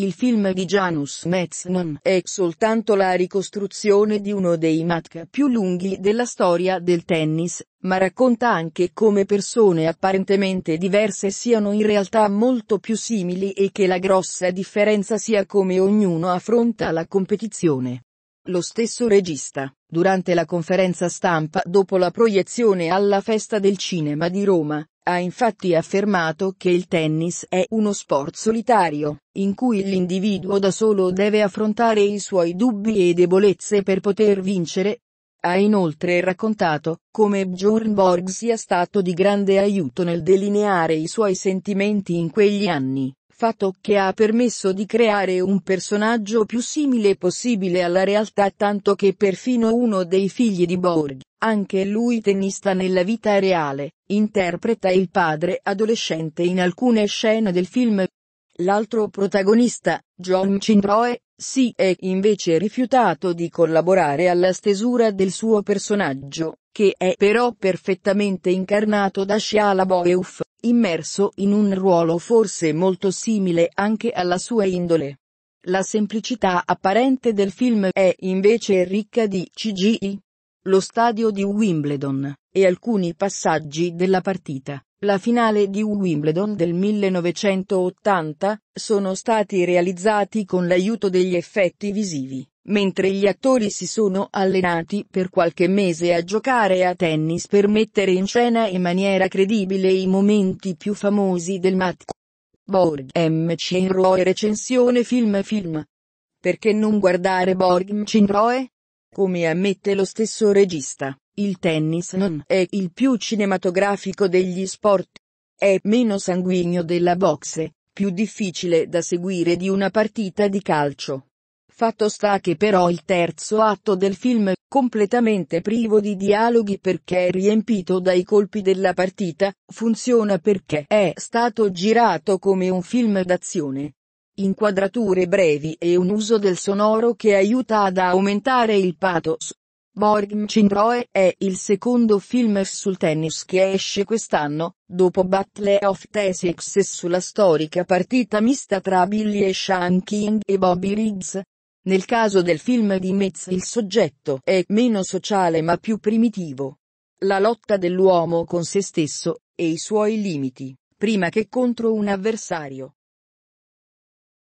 Il film di Janus Metz non è soltanto la ricostruzione di uno dei match più lunghi della storia del tennis, ma racconta anche come persone apparentemente diverse siano in realtà molto più simili e che la grossa differenza sia come ognuno affronta la competizione lo stesso regista, durante la conferenza stampa dopo la proiezione alla Festa del Cinema di Roma, ha infatti affermato che il tennis è uno sport solitario, in cui l'individuo da solo deve affrontare i suoi dubbi e debolezze per poter vincere. Ha inoltre raccontato come Bjorn Borg sia stato di grande aiuto nel delineare i suoi sentimenti in quegli anni fatto che ha permesso di creare un personaggio più simile possibile alla realtà tanto che perfino uno dei figli di Borg, anche lui tennista nella vita reale, interpreta il padre adolescente in alcune scene del film. L'altro protagonista, John Cindroe, si è invece rifiutato di collaborare alla stesura del suo personaggio, che è però perfettamente incarnato da Shia LaBeouf, immerso in un ruolo forse molto simile anche alla sua indole. La semplicità apparente del film è invece ricca di CGI. Lo stadio di Wimbledon, e alcuni passaggi della partita, la finale di Wimbledon del 1980, sono stati realizzati con l'aiuto degli effetti visivi, mentre gli attori si sono allenati per qualche mese a giocare a tennis per mettere in scena in maniera credibile i momenti più famosi del match. Borg M. Cinroe recensione film film. Perché non guardare Borg M. Cinroe? Come ammette lo stesso regista, il tennis non è il più cinematografico degli sport. È meno sanguigno della boxe, più difficile da seguire di una partita di calcio. Fatto sta che però il terzo atto del film, completamente privo di dialoghi perché è riempito dai colpi della partita, funziona perché è stato girato come un film d'azione inquadrature brevi e un uso del sonoro che aiuta ad aumentare il pathos. Borgm Cinroe è il secondo film sul tennis che esce quest'anno, dopo Battle of Texas e sulla storica partita mista tra Billy e Sean King e Bobby Riggs. Nel caso del film di Metz il soggetto è meno sociale ma più primitivo. La lotta dell'uomo con se stesso, e i suoi limiti, prima che contro un avversario.